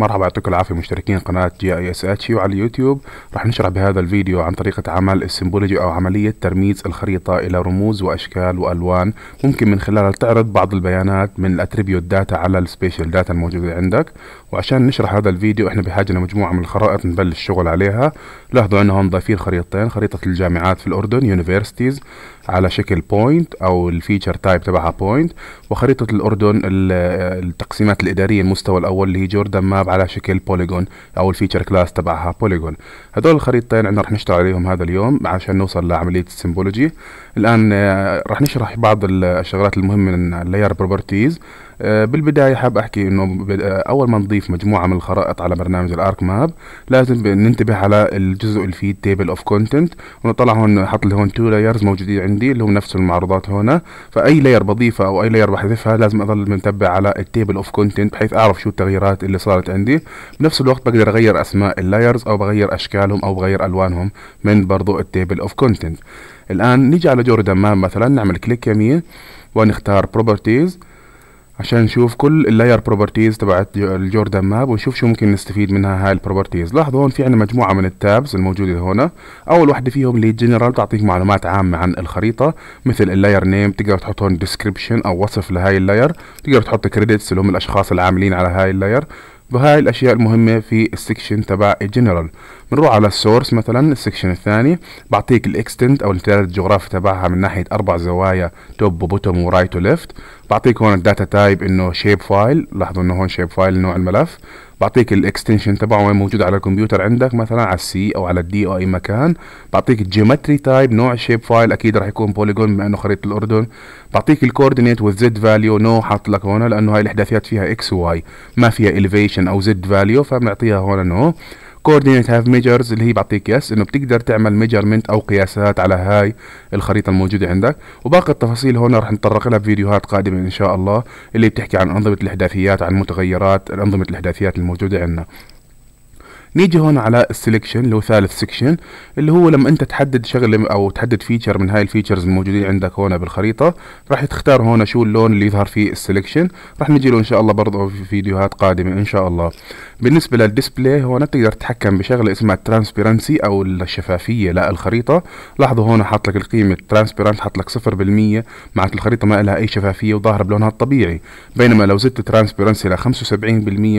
مرحبا يعطيكم العافيه مشتركين قناه جي اي اس اتش على اليوتيوب راح نشرح بهذا الفيديو عن طريقه عمل السيمبولوجي او عمليه ترميز الخريطه الى رموز واشكال والوان ممكن من خلالها تعرض بعض البيانات من الاتريبيوت داتا على السبيشال داتا الموجوده عندك وعشان نشرح هذا الفيديو احنا بحاجة لمجموعة من الخرائط نبلش شغل عليها لاحظوا انهم ضايفين خريطتين خريطة الجامعات في الأردن universities على شكل بوينت أو الفيتشر تايب تبعها بوينت وخريطة الأردن التقسيمات الإدارية المستوى الأول اللي هي جوردن ماب على شكل polygon أو الفيتشر كلاس تبعها polygon هدول الخريطتين عنا رح نشتغل عليهم هذا اليوم عشان نوصل لعملية السيمبولوجي الآن آه، رح نشرح بعض الشغلات المهمة من اللاير بروبرتيز آه، بالبدايه حاب احكي انه آه، اول ما نضيف مجموعه من الخرائط على برنامج الارك ماب لازم ننتبه على الجزء اللي فيه تيبل اوف كونتنت ونطلع هون حط لي هون تو لايرز موجودين عندي اللي هم نفس المعروضات هنا فاي لاير بضيفها او اي لاير بحذفها لازم أظل منتبه على التيبل اوف كونتنت بحيث اعرف شو التغييرات اللي صارت عندي بنفس الوقت بقدر اغير اسماء اللايرز او بغير اشكالهم او بغير الوانهم من برضو التيبل اوف كونتنت الان نيجي على جوردن ماب مثلا نعمل كليك يمين ونختار بروبرتيز عشان نشوف كل اللاير بروبرتيز تبعت الجوردن ماب ونشوف شو ممكن نستفيد منها هاي البروبرتيز لاحظوا هون في عندنا مجموعه من التابز الموجوده هنا اول واحده فيهم اللي جنرال تعطيك معلومات عامه عن الخريطه مثل اللاير نيم تقدر تحط هون ديسكريبشن او وصف لهاي اللاير تقدر تحط كريدتس اللي هم الاشخاص العاملين على هاي اللاير بهاي الأشياء المهمة في السكشن تبع الجنرال بنروح على السورس مثلا السكشن الثاني بعطيك الاكستنت أو الامتداد الجغرافي تبعها من ناحية أربع زوايا توب وبوتوم ورايت وليفت بعطيك هون الداتا تايب إنه شيب فايل لاحظوا إنه هون شيب فايل نوع الملف بعطيك الاكستنشن تبعه وين موجود على الكمبيوتر عندك مثلا على السي او على الدي او اي مكان بعطيك الجيومتري تايب نوع الشيب فايل اكيد راح يكون بوليجون بما انه خريطه الاردن بعطيك الكوردينيت والزد فاليو نو حاط لك هون لانه هاي الاحداثيات فيها اكس واي ما فيها الفيشن او زد فاليو فبنعطيها هون نو no. كوردينيت هاف ميجرز اللي هي بعطيك يس انه بتقدر تعمل ميجرمنت او قياسات على هاي الخريطه الموجوده عندك وباقي التفاصيل هون راح نتطرق لها بفيديوهات قادمه ان شاء الله اللي بتحكي عن انظمه الاحداثيات عن متغيرات انظمه الاحداثيات الموجوده عندنا نيجي هون على السلكشن اللي هو ثالث سكشن اللي هو لما انت تحدد شغله او تحدد فيتشر من هاي الفيتشرز الموجودين عندك هون بالخريطه راح تختار هون شو اللون اللي يظهر فيه السلكشن راح نجي له ان شاء الله برضه في فيديوهات قادمه ان شاء الله بالنسبه للديسبلاي هون بتقدر تتحكم بشغله اسمها الترانسبيرنسي او الشفافيه للخريطه لاحظوا هون حاط لك القيمه ترانسبيرنت حاط لك 0% معناته الخريطه ما لها اي شفافيه وظاهره بلونها الطبيعي بينما لو زدت ترانسبيرنسي ل 75%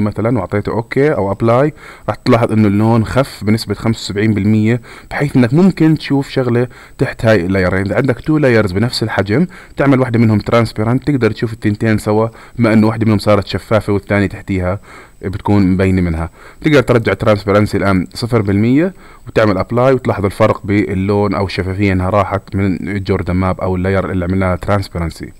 مثلا واعطيته اوكي او ابلاي راح تطلع تلاحظ انه اللون خف بنسبة 75% بحيث انك ممكن تشوف شغلة تحت هاي اللايرين يعني اذا عندك تو لايرز بنفس الحجم تعمل واحدة منهم ترانسبيرنت تقدر تشوف التنتين سوا بما انه واحدة منهم صارت شفافة والثانية تحتيها بتكون مبينة منها تقدر ترجع ترانسبيرنسي الآن 0% وتعمل ابلاي وتلاحظ الفرق باللون او الشفافية انها راحت من الجوردن ماب او اللاير اللي عملناها ترانسبيرنسي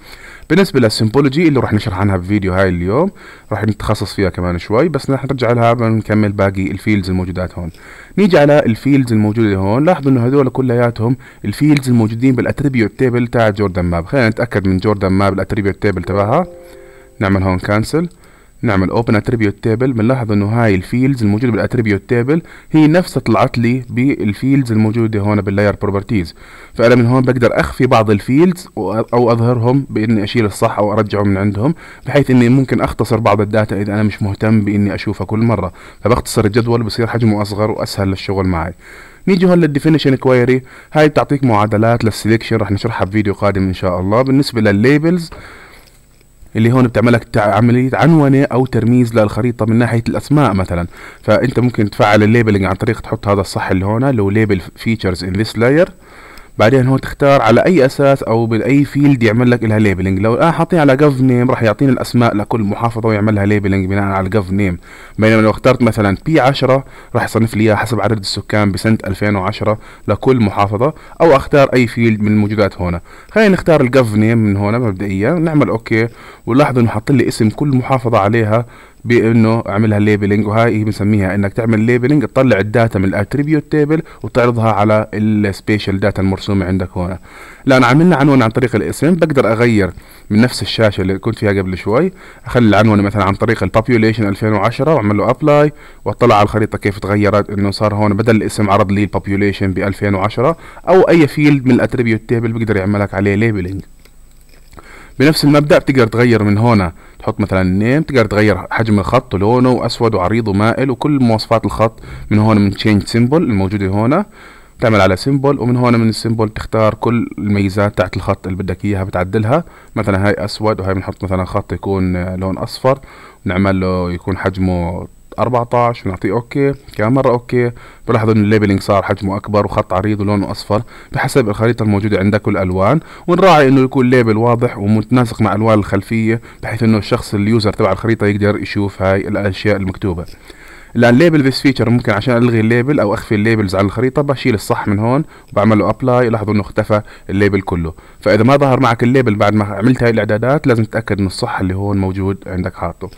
بالنسبه للسيمبولوجي اللي راح نشرح عنها بفيديو هاي اليوم راح نتخصص فيها كمان شوي بس راح نرجع لها بنكمل باقي الفيلدز الموجودات هون نيجي على الفيلدز الموجوده هون لاحظوا انه هذول كلياتهم الفيلدز الموجودين بالاتريبيوت تيبل تاع جوردن ماب خلينا نتاكد من جوردن ماب الاتريبيوت تيبل تبعها نعمل هون كانسل نعمل اوبن اتريبيوت تيبل بنلاحظ انه هاي الفيلدز الموجوده بالاتريبيوت تيبل هي نفسها طلعت لي بالفيلدز الموجوده هون باللاير بروبرتيز فانا من هون بقدر اخفي بعض الفيلدز او اظهرهم باني اشيل الصح او ارجعه من عندهم بحيث اني ممكن اختصر بعض الداتا اذا انا مش مهتم باني اشوفها كل مره فبختصر الجدول بصير حجمه اصغر واسهل للشغل معي نيجي هون للديفينيشن كويري هاي بتعطيك معادلات للسلكشن رح نشرحها بفيديو قادم ان شاء الله بالنسبه للليبلز اللي هون بتعملك عمليه عنونه او ترميز للخريطه من ناحيه الاسماء مثلا فانت ممكن تفعل الليبلنج عن طريق تحط هذا الصح اللي هون لو ليبل فيتشرز ان ذيس لاير بعدين هو تختار على اي اساس او باي فيلد يعمل لك لها ليبلنج لو انا آه، حاطين على جف نيم راح يعطيني الاسماء لكل محافظه ويعمل لها ليبلنج بناء على الجف نيم بينما لو اخترت مثلا بي 10 راح يصنف لي اياها حسب عدد السكان بسنه 2010 لكل محافظه او اختار اي فيلد من الموجودات هنا خلينا نختار الجف نيم من هنا مبدئيا نعمل اوكي ولاحظوا انه حاط لي اسم كل محافظه عليها بانه اعملها ليبلنج وهاي هي بنسميها انك تعمل ليبلنج تطلع الداتا من الاتريبيوت تيبل وتعرضها على السبيشال داتا المرسومه عندك هون لان عملنا عنوان عن طريق الاسم بقدر اغير من نفس الشاشه اللي كنت فيها قبل شوي اخلي العنوان مثلا عن طريق البوبيوليشن 2010 واعمل له ابلاي واطلع على الخريطه كيف تغيرت انه صار هون بدل الاسم عرض لي البوبيوليشن ب 2010 او اي فيلد من الاتريبيوت تيبل بقدر يعمل لك عليه ليبلنج بنفس المبدا بتقدر تغير من هنا تحط مثلا نيم تقدر تغير حجم الخط ولونه واسود وعريض ومائل وكل مواصفات الخط من هون من تشينج سيمبل الموجوده هنا تعمل على سيمبل ومن هون من السيمبل تختار كل الميزات تاعت الخط اللي بدك اياها بتعدلها مثلا هاي اسود وهي بنحط مثلا خط يكون لون اصفر ونعمل له يكون حجمه 14 نعطيه اوكي كمان مره اوكي بلاحظ ان الليبلينج صار حجمه اكبر وخط عريض ولونه اصفر بحسب الخريطه الموجوده عندك والالوان ونراعي انه يكون ليبل واضح ومتناسق مع الوان الخلفيه بحيث انه الشخص اليوزر تبع الخريطه يقدر يشوف هاي الاشياء المكتوبه الان ليبل بس فيتشر ممكن عشان الغي الليبل او اخفي الليبلز على الخريطه بشيل الصح من هون وبعمل له ابلاي لاحظوا انه اختفى الليبل كله فاذا ما ظهر معك الليبل بعد ما عملت هاي الاعدادات لازم تتاكد انه الصح اللي هون موجود عندك حاطه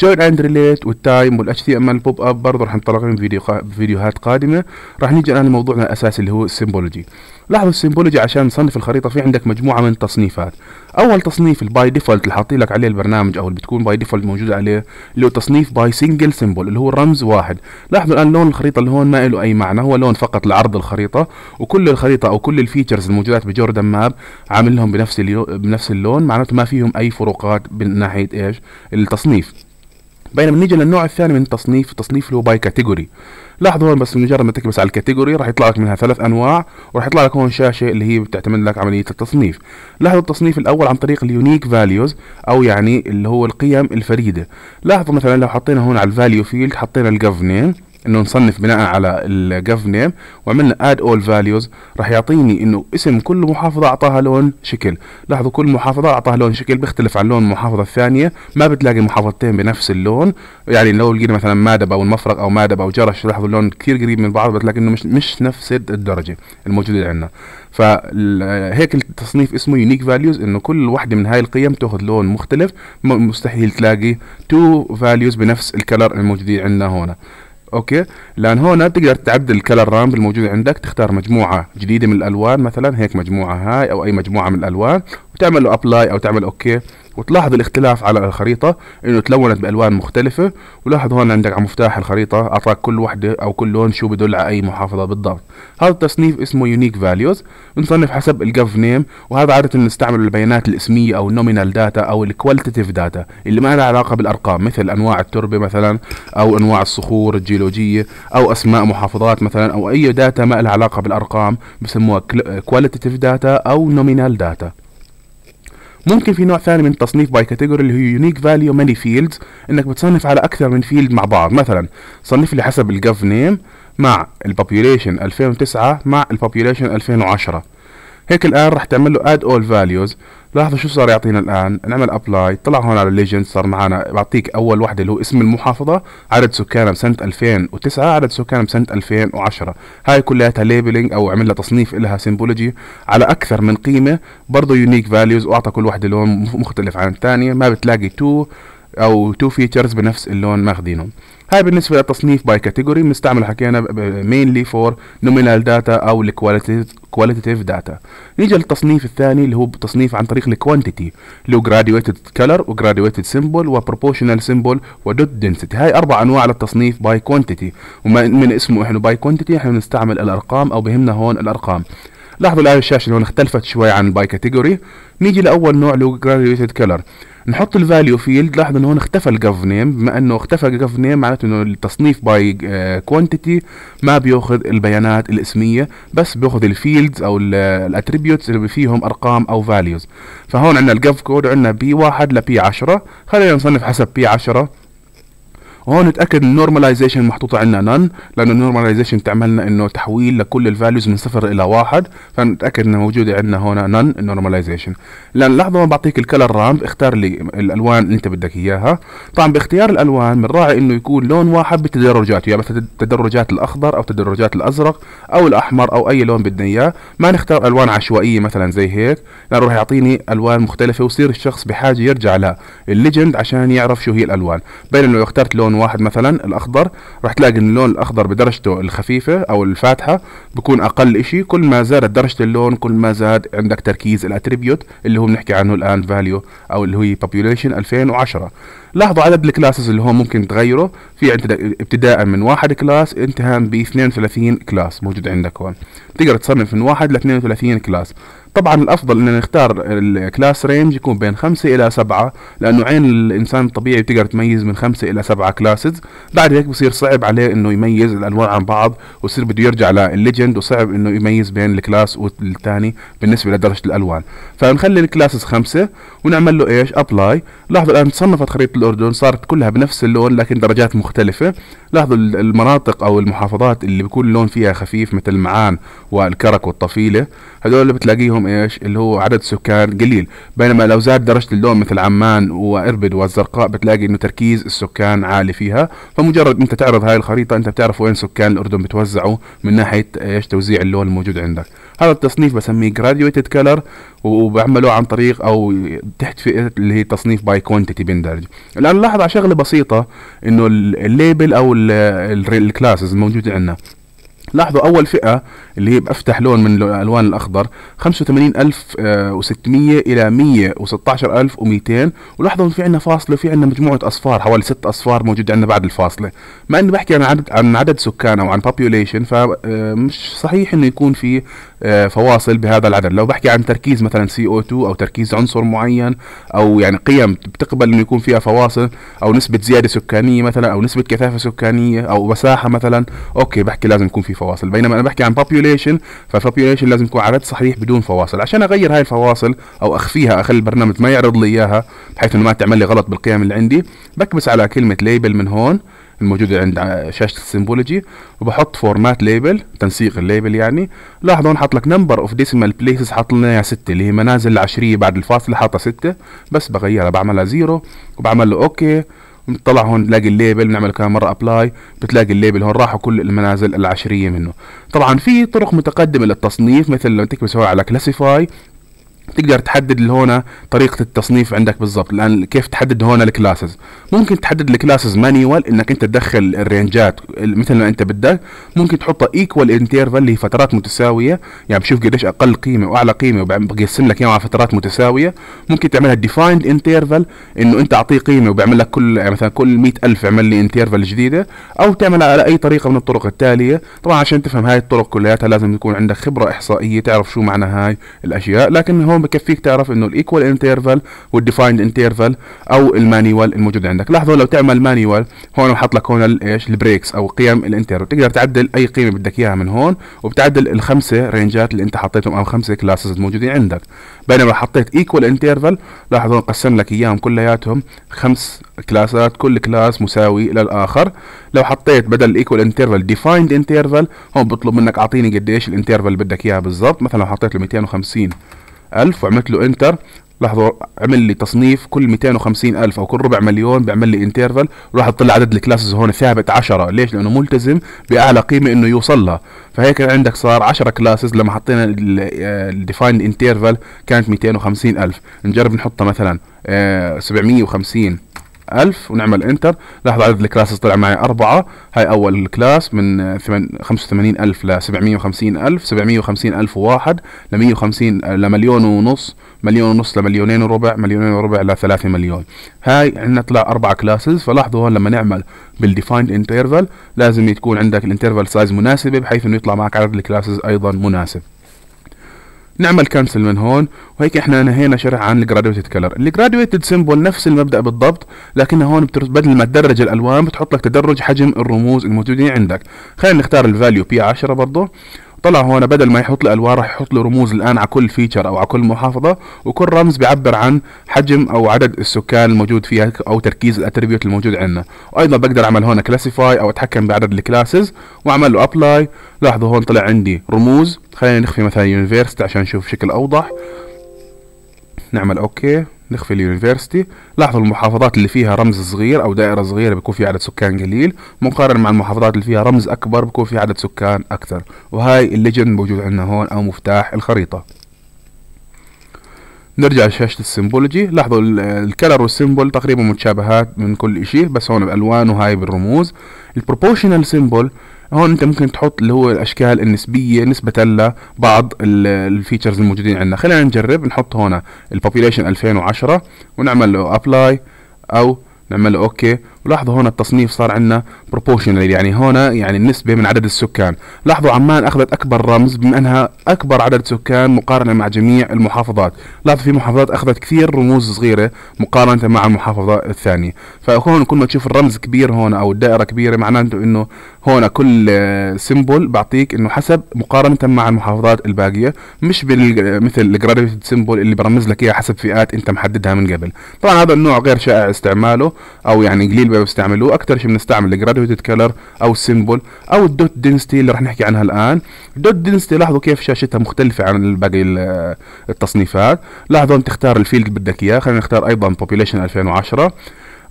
جوين اند ريليت والتايم والاتش تي ام ال بوب اب برضه راح نطلع لهم فيديو فيديوهات قادمه راح نيجي الان لموضوعنا الاساسي اللي هو السيمبولوجي لاحظوا السيمبولوجي عشان نصنف الخريطه في عندك مجموعه من التصنيفات اول تصنيف الباي ديفولت اللي حاطين لك عليه البرنامج او اللي بتكون باي ديفولت موجوده عليه اللي هو تصنيف باي سنجل سيمبول اللي هو رمز واحد لاحظوا الان لون الخريطه اللي هون ما له اي معنى هو لون فقط لعرض الخريطه وكل الخريطه او كل الفيتشرز الموجودات بجوردن ماب عامل لهم بنفس بنفس اللون معناته ما فيهم اي فروقات من ناحيه ايش التصنيف بينما نيجي للنوع الثاني من التصنيف التصنيف اللي هو باي كاتيجوري لاحظوا هون بس مجرد ما تكبس على الكاتيجوري راح يطلع لك منها ثلاث انواع وراح يطلع لك هون شاشه اللي هي بتعتمد لك عمليه التصنيف لاحظوا التصنيف الاول عن طريق اليونيك فاليوز او يعني اللي هو القيم الفريده لاحظوا مثلا لو حطينا هون على الفاليو فيلد حطينا الجف نيم انه نصنف بناء على الجف نيم وعملنا اد اول فاليوز راح يعطيني انه اسم كل محافظه اعطاها لون شكل لاحظوا كل محافظه اعطاها لون شكل بيختلف عن لون المحافظه الثانيه ما بتلاقي محافظتين بنفس اللون يعني لو لقينا مثلا مادب او المفرق او مادب او جرش لاحظوا اللون كثير قريب من بعض بتلاقي انه مش مش نفس الدرجه الموجوده عندنا فهيك التصنيف اسمه يونيك فاليوز انه كل وحده من هاي القيم تاخذ لون مختلف مستحيل تلاقي تو فاليوز بنفس الكلر الموجودين عندنا هون اوكي لان هنا تقدر تعدل الكلر رامب الموجود عندك تختار مجموعه جديده من الالوان مثلا هيك مجموعه هاي او اي مجموعه من الالوان بتعمل له ابلاي او تعمل اوكي وتلاحظ الاختلاف على الخريطة انه تلونت بالوان مختلفة ولاحظ هون عندك على مفتاح الخريطة اعطاك كل وحدة او كل لون شو بدل على اي محافظة بالضبط هذا التصنيف اسمه يونيك فاليوز بنصنف حسب الجف نيم وهذا عادة بنستعمله للبيانات الاسمية او النومينال داتا او الكواليتيف داتا اللي ما لها علاقة بالارقام مثل انواع التربة مثلا او انواع الصخور الجيولوجية او اسماء محافظات مثلا او اي داتا ما لها علاقة بالارقام بسموها كواليتيف داتا او نومينال داتا ممكن في نوع ثاني من التصنيف باي كاتيجوري اللي هو يونيك فاليو ماني فيلدز انك بتصنف على اكثر من فيلد مع بعض مثلا صنف لي حسب الجاف نيم مع البوبيوليشن 2009 مع البوبيوليشن 2010 هيك الان راح تعمل له اد اول فاليوز لاحظوا شو صار يعطينا الان نعمل ابلاي طلع هون على الليجند صار معنا بعطيك اول وحده اللي هو اسم المحافظه عدد سكانها بسنه 2009 عدد سكانها بسنه 2010 هاي كلياتها ليبلنج او عمل لها تصنيف لها سيمبولوجي على اكثر من قيمه برضه يونيك فاليوز واعطى كل وحده لون مختلف عن الثانيه ما بتلاقي تو او تو فيتشرز بنفس اللون ماخذينه هاي بالنسبه للتصنيف باي كاتيجوري بنستعمل حكينا مينلي فور نومينال داتا او الكواليتيف داتا نيجي للتصنيف الثاني اللي هو تصنيف عن طريق الكوانتيتي اللي هو جراديويتد كلر وجراديويتد سيمبل وبروبوشنال سيمبل ودوت دنسيتي هاي اربع انواع للتصنيف باي كوانتيتي ومن اسمه احنا باي كوانتيتي احنا بنستعمل الارقام او بهمنا هون الارقام لاحظوا الآن الشاشة هون اختلفت شوي عن باي كاتيجوري نيجي لأول نوع اللي هو جراديويتد كلر نحط الفاليو فيلد لاحظ انه هون اختفى الجف نيم بما انه اختفى الجف نيم معناته انه التصنيف باي آه، كوانتيتي ما بياخذ البيانات الاسميه بس بياخذ الفيلدز او الاتريبيوتس اللي فيهم ارقام او فاليوز فهون عندنا الجف كود عندنا بي 1 لبي 10 خلينا نصنف حسب بي 10 هون نتاكد النورماليزيشن محطوطه عندنا نان لانه النورماليزيشن تعملنا انه تحويل لكل الفاليوز من صفر الى واحد فنتاكد انه موجوده عندنا هون نان النورماليزيشن لان لحظه ما بعطيك الكلر رامب اختار لي الالوان اللي انت بدك اياها طبعا باختيار الالوان بنراعي انه يكون لون واحد بالتدرجات يعني مثلا تدرجات الاخضر او تدرجات الازرق او الاحمر او اي لون بدنا اياه ما نختار الوان عشوائيه مثلا زي هيك لانه راح يعطيني الوان مختلفه ويصير الشخص بحاجه يرجع الليجند عشان يعرف شو هي الالوان بينما لو اخترت لون واحد مثلا الاخضر راح تلاقي ان اللون الاخضر بدرجته الخفيفه او الفاتحه بكون اقل شيء كل ما زادت درجه اللون كل ما زاد عندك تركيز الاتريبيوت اللي هو بنحكي عنه الان فاليو او اللي هو بوبيوليشن 2010 لاحظوا عدد الكلاسز اللي هون ممكن تغيره في عندك ابتداء من واحد كلاس انتهاء ب 32 كلاس موجود عندك هون تقدر تصمم من واحد ل 32 كلاس طبعا الافضل ان نختار الكلاس رينج يكون بين خمسة الى سبعة لانه عين الانسان الطبيعي بتقدر تميز من خمسة الى سبعة كلاسز بعد هيك بصير صعب عليه انه يميز الانواع عن بعض وصير بده يرجع للليجند وصعب انه يميز بين الكلاس والثاني بالنسبة لدرجة الالوان فنخلي الكلاسز خمسة ونعمل له ايش ابلاي لاحظوا الان تصنفت خريطة الاردن صارت كلها بنفس اللون لكن درجات مختلفة لاحظوا المناطق او المحافظات اللي بيكون اللون فيها خفيف مثل معان والكرك والطفيلة هذول بتلاقيهم ايش اللي هو عدد سكان قليل بينما لو زاد درجه اللون مثل عمان واربد والزرقاء بتلاقي انه تركيز السكان عالي فيها فمجرد انت تعرض هاي الخريطه انت بتعرف وين سكان الاردن بتوزعوا من ناحيه ايش توزيع اللون الموجود عندك هذا التصنيف بسميه جراديويتد كلر وبعمله عن طريق او تحت فئه اللي هي تصنيف باي كوانتيتي بندرج الان لاحظ على شغله بسيطه انه الليبل او الكلاسز الموجوده عندنا لاحظوا اول فئه اللي هي بافتح لون من الالوان الاخضر 85600 الى 116200 ولاحظوا في عندنا فاصله في عندنا مجموعه اصفار حوالي ست اصفار موجوده عندنا بعد الفاصله مع اني بحكي عن عدد عن عدد سكان او عن population فمش صحيح انه يكون في آه، فواصل بهذا العدد لو بحكي عن تركيز مثلا سي او 2 او تركيز عنصر معين او يعني قيم بتقبل انه يكون فيها فواصل او نسبه زياده سكانيه مثلا او نسبه كثافه سكانيه او مساحه مثلا اوكي بحكي لازم يكون في فواصل بينما انا بحكي عن بوبيوليشن فبوبيوليشن لازم يكون عدد صحيح بدون فواصل عشان اغير هاي الفواصل او اخفيها اخلي البرنامج ما يعرض لي اياها بحيث انه ما تعمل لي غلط بالقيم اللي عندي بكبس على كلمه ليبل من هون الموجودة عند شاشة السيمبولوجي وبحط فورمات ليبل تنسيق الليبل يعني لاحظوا هون حاط لك نمبر اوف ديسيمال بليسز حاط لنا اياها 6 اللي هي منازل العشرية بعد الفاصلة حاطها 6 بس بغيرها بعملها زيرو وبعمل له اوكي بنطلع هون بنلاقي الليبل بنعمل كمان مره ابلاي بتلاقي الليبل هون راحوا كل المنازل العشريه منه طبعا في طرق متقدمه للتصنيف مثل لما تكبس هون على كلاسيفاي تقدر تحدد هنا طريقه التصنيف عندك بالضبط الان كيف تحدد هنا الكلاسز ممكن تحدد الكلاسز مانيوال انك انت تدخل الرينجات مثل ما انت بدك ممكن تحطها ايكوال انترفال فترات متساويه يعني بشوف قديش اقل قيمه واعلى قيمه وبقسم لك اياها على فترات متساويه ممكن تعملها ديفايند انترفال انه انت اعطيه قيمه وبعمل لك كل يعني مثلا كل 100000 اعمل لي انترفال جديده او تعملها على اي طريقه من الطرق التاليه طبعا عشان تفهم هاي الطرق كلياتها لازم يكون عندك خبره احصائيه تعرف شو معنى هاي الاشياء لكن هون بكفيك تعرف انه الايكوال انترفال والديفايند انترفال او المانيوال الموجود عندك لاحظوا لو تعمل مانيوال هون بحط لك هون ايش البريكس او قيم الانترفال بتقدر تعدل اي قيمه بدك اياها من هون وبتعدل الخمسه رينجات اللي انت حطيتهم او الخمسه كلاسز الموجودين عندك بينما حطيت ايكوال انترفال لاحظوا قسم لك اياهم كلياتهم خمس كلاسات كل كلاس مساوي للاخر لو حطيت بدل الايكوال انترفال ديفايند انترفال هون بطلب منك اعطيني قديش الانترفال اللي بدك اياها بالضبط مثلا لو حطيت له 250 1000 وعملت له انتر لاحظوا عمل لي تصنيف كل 250 ألف أو كل ربع مليون بيعمل لي انترفال وراح تطلع عدد الكلاسز هون ثابت 10 ليش؟ لأنه ملتزم بأعلى قيمة إنه يوصل لها فهيك عندك صار 10 كلاسز لما حطينا الديفايند انترفال كانت 250 ألف نجرب نحطها مثلا 750 آه، 1000 ونعمل انتر لاحظ عدد الكلاسز طلع معي أربعة هاي أول كلاس من 85000 ل 750000 750000 وواحد ل 150 لمليون ونص مليون ونص لمليونين وربع مليونين وربع ل 3 مليون هاي عندنا طلع أربع كلاسز فلاحظوا هون لما نعمل بالديفايند انترفال لازم تكون عندك الانترفال سايز مناسبة بحيث انه يطلع معك عدد الكلاسز أيضا مناسب نعمل كانسل من هون وهيك احنا انهينا شرح عن الجرادويتد كلر الجرادويتد سيمبل نفس المبدا بالضبط لكن هون بدل ما تدرج الالوان بتحط لك تدرج حجم الرموز الموجودين عندك خلينا نختار الفاليو بي 10 برضه طلع هون بدل ما يحط لي الوان راح يحط لي رموز الان على كل فيتشر او على كل محافظه وكل رمز بيعبر عن حجم او عدد السكان الموجود فيها او تركيز الاتربيوت الموجود عندنا وايضا بقدر اعمل هنا كلاسيفاي او اتحكم بعدد الكلاسز واعمل له ابلاي لاحظوا هون طلع عندي رموز خلينا نخفي مثلا يونيفرسيتي عشان نشوف بشكل اوضح نعمل اوكي نخفي اليونيفرستي لاحظوا المحافظات اللي فيها رمز صغير او دائره صغيره بيكون في عدد سكان قليل مقارنه مع المحافظات اللي فيها رمز اكبر بيكون في عدد سكان اكثر وهاي الليجند موجود عندنا هون او مفتاح الخريطه نرجع لشاشة السيمبولوجي لاحظوا الكلر والسيمبول تقريبا متشابهات من كل شيء بس هون بألوان وهاي بالرموز البروبوشنال سيمبول هون انت ممكن تحط اللي هو الاشكال النسبيه نسبه لبعض الفيتشرز الموجودين عندنا خلينا نجرب نحط هون البوبيليشن 2010 ونعمل له ابلاي او نعمل له اوكي لاحظوا هنا التصنيف صار عندنا بروبوشنال يعني هنا يعني النسبة من عدد السكان لاحظوا عمان أخذت أكبر رمز بما أنها أكبر عدد سكان مقارنة مع جميع المحافظات لاحظوا في محافظات أخذت كثير رموز صغيرة مقارنة مع المحافظة الثانية فهون كل ما تشوف الرمز كبير هون أو الدائرة كبيرة معناته أنه هون كل سيمبل بعطيك أنه حسب مقارنة مع المحافظات الباقية مش مثل الجرافيتد سيمبل اللي برمز لك إياها حسب فئات أنت محددها من قبل طبعا هذا النوع غير شائع استعماله أو يعني قليل بقدروا يستعملوه اكثر شيء بنستعمل الجرادويتد كلر او السيمبل او الدوت دنستي اللي رح نحكي عنها الان الدوت دنستي لاحظوا كيف شاشتها مختلفه عن باقي التصنيفات لاحظوا انت تختار الفيلد بدك اياه خلينا نختار ايضا population 2010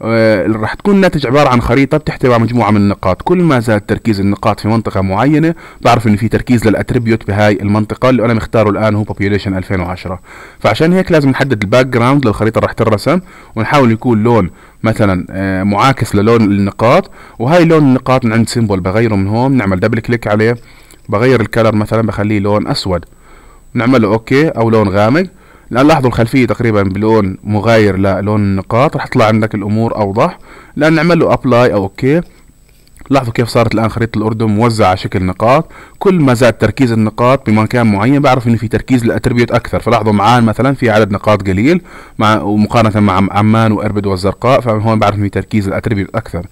آه، راح تكون الناتج عبارة عن خريطة بتحتوي على مجموعة من النقاط كل ما زاد تركيز النقاط في منطقة معينة بعرف إن في تركيز للأتريبيوت بهاي المنطقة اللي أنا مختاره الآن هو بوبيوليشن 2010 فعشان هيك لازم نحدد الباك جراوند للخريطة اللي راح ترسم ونحاول يكون لون مثلا آه، معاكس للون النقاط وهاي لون النقاط من عند سيمبل بغيره من هون نعمل دبل كليك عليه بغير الكلر مثلا بخليه لون أسود نعمله اوكي او لون غامق الان لاحظوا الخلفيه تقريبا بلون مغاير للون النقاط رح تطلع عندك الامور اوضح الان نعمل له ابلاي او اوكي okay. لاحظوا كيف صارت الآن خريطة الأردن موزعة على شكل نقاط كل ما زاد تركيز النقاط بمكان معين بعرف إنه في تركيز للاتربيوت أكثر فلاحظوا معان مثلا في عدد نقاط قليل مع ومقارنة مع عمان وأربد والزرقاء فهون بعرف إنه في تركيز الاتربيوت أكثر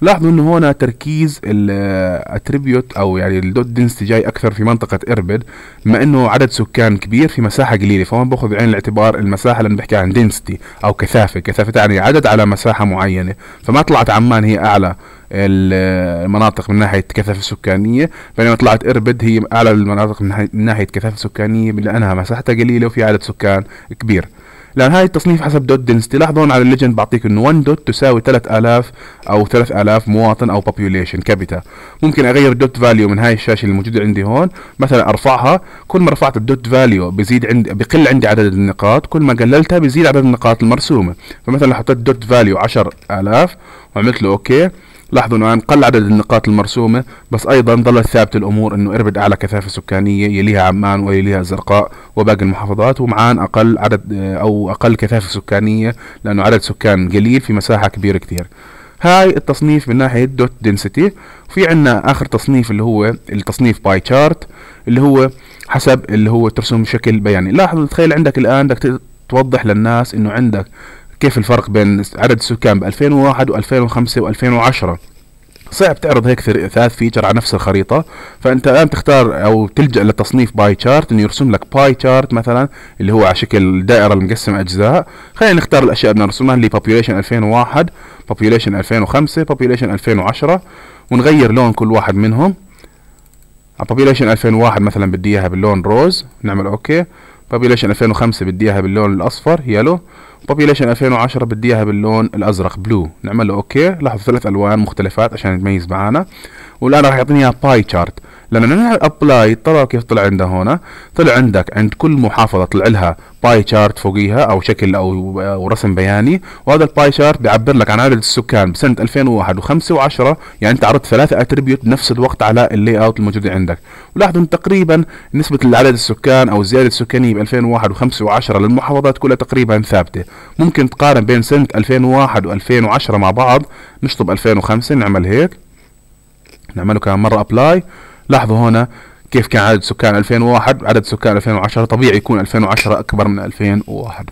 لاحظوا إنه هنا تركيز الأتربيوت أو يعني الدوت دنسيتي جاي أكثر في منطقة إربد بما إنه عدد سكان كبير في مساحة قليلة فهون باخذ بعين الاعتبار المساحة اللي بحكي عن دنسيتي أو كثافة كثافة يعني عدد على مساحة معينة فما طلعت عمان هي أعلى المناطق من ناحيه كثافه سكانيه بينما طلعت اربد هي اعلى المناطق من ناحيه كثافه سكانيه لانها مساحتها قليله وفي عدد سكان كبير لان هاي التصنيف حسب دوت دنستي لاحظوا على الليجند بعطيك انه 1 دوت تساوي 3000 او 3000 مواطن او بوبيوليشن كابيتا ممكن اغير دوت فاليو من هاي الشاشه الموجوده عندي هون مثلا ارفعها كل ما رفعت الدوت فاليو بزيد عندي بقل عندي عدد النقاط كل ما قللتها بزيد عدد النقاط المرسومه فمثلا حطيت دوت فاليو 10000 وعملت له اوكي okay. لاحظوا انه قل عدد النقاط المرسومه بس ايضا ظلت ثابت الامور انه اربد اعلى كثافه سكانيه يليها عمان ويليها الزرقاء وباقي المحافظات ومعان اقل عدد او اقل كثافه سكانيه لانه عدد سكان قليل في مساحه كبيره كثير هاي التصنيف من ناحيه دوت دنسيتي في عندنا اخر تصنيف اللي هو التصنيف باي تشارت اللي هو حسب اللي هو ترسم بشكل بياني لاحظ تخيل عندك الان بدك توضح للناس انه عندك كيف الفرق بين عدد السكان ب 2001 و2005 و2010 صعب تعرض هيك ثلاث فيتشر على نفس الخريطة فأنت الآن تختار أو تلجأ للتصنيف باي تشارت إنه يرسم لك باي تشارت مثلا اللي هو على شكل دائرة المقسم أجزاء خلينا نختار الأشياء اللي بدنا نرسمها اللي population 2001 population 2005 population 2010 ونغير لون كل واحد منهم على population 2001 مثلا بدي إياها باللون روز نعمل أوكي population 2005 بدي إياها باللون الأصفر يلو بوبيليشن 2010 بدي اياها باللون الازرق بلو نعمل له اوكي لاحظوا ثلاث الوان مختلفات عشان يتميز معانا والان راح يعطيني اياها باي تشارت لما نعمل ابلاي ترى كيف طلع عندنا هنا طلع عندك عند كل محافظه طلع لها باي شارت فوقيها او شكل او, رسم بياني وهذا الباي شارت بيعبر لك عن عدد السكان بسنه 2001 و5 و10 يعني انت عرضت ثلاثه اتربيوت بنفس الوقت على اللي اوت الموجود عندك ولاحظوا تقريبا نسبه عدد السكان او الزياده السكانيه ب 2001 و5 و10 للمحافظات كلها تقريبا ثابته ممكن تقارن بين سنه 2001 و2010 مع بعض نشطب 2005 نعمل هيك نعمله كمان مره ابلاي لاحظوا هنا كيف كان عدد سكان 2001 عدد سكان 2010 طبيعي يكون 2010 أكبر من 2001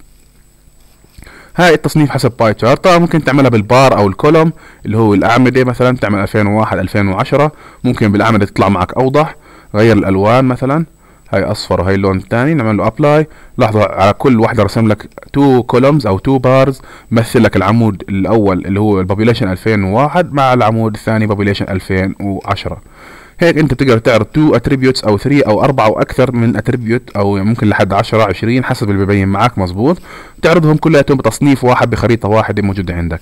هاي التصنيف حسب باي تشارت طبعا ممكن تعملها بالبار او الكولوم اللي هو الاعمده مثلا تعمل 2001 2010 ممكن بالاعمده تطلع معك اوضح غير الالوان مثلا هاي اصفر وهي اللون الثاني نعمل له ابلاي لاحظوا على كل وحده رسم لك تو كولومز او تو بارز مثل لك العمود الاول اللي هو البوبيليشن 2001 مع العمود الثاني بوبيليشن 2010 هيك انت بتقدر تعرض 2 اتريبيوتس او 3 او 4 او اكثر من اتريبيوت او ممكن لحد 10 20 حسب اللي ببين معك مظبوط تعرضهم كلياتهم بتصنيف واحد بخريطه واحده موجوده عندك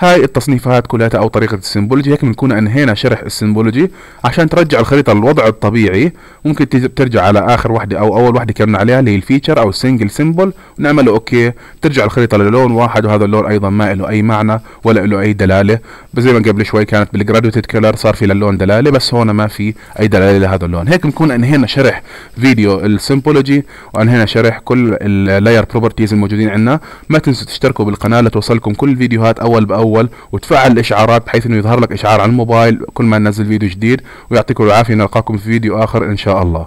هاي التصنيفات كلها أو طريقة السيمبولوجي هيك بنكون أنهينا شرح السيمبولوجي عشان ترجع الخريطة للوضع الطبيعي ممكن ترجع على آخر وحدة أو أول وحدة كنا عليها اللي هي الفيتشر أو السنجل ونعمل ونعمله أوكي ترجع الخريطة للون واحد وهذا اللون أيضا ما له أي معنى ولا له أي دلالة زي ما قبل شوي كانت بالجرادويتد كلر صار في للون دلالة بس هون ما في أي دلالة لهذا اللون هيك بنكون أنهينا شرح فيديو السيمبولوجي وأنهينا شرح كل اللاير بروبرتيز الموجودين عندنا ما تنسوا تشتركوا بالقناة لتوصلكم كل الفيديوهات أول بأول الاول وتفعل الاشعارات بحيث انه يظهر لك اشعار على الموبايل كل ما ننزل فيديو جديد ويعطيكم العافيه نلقاكم في فيديو اخر ان شاء الله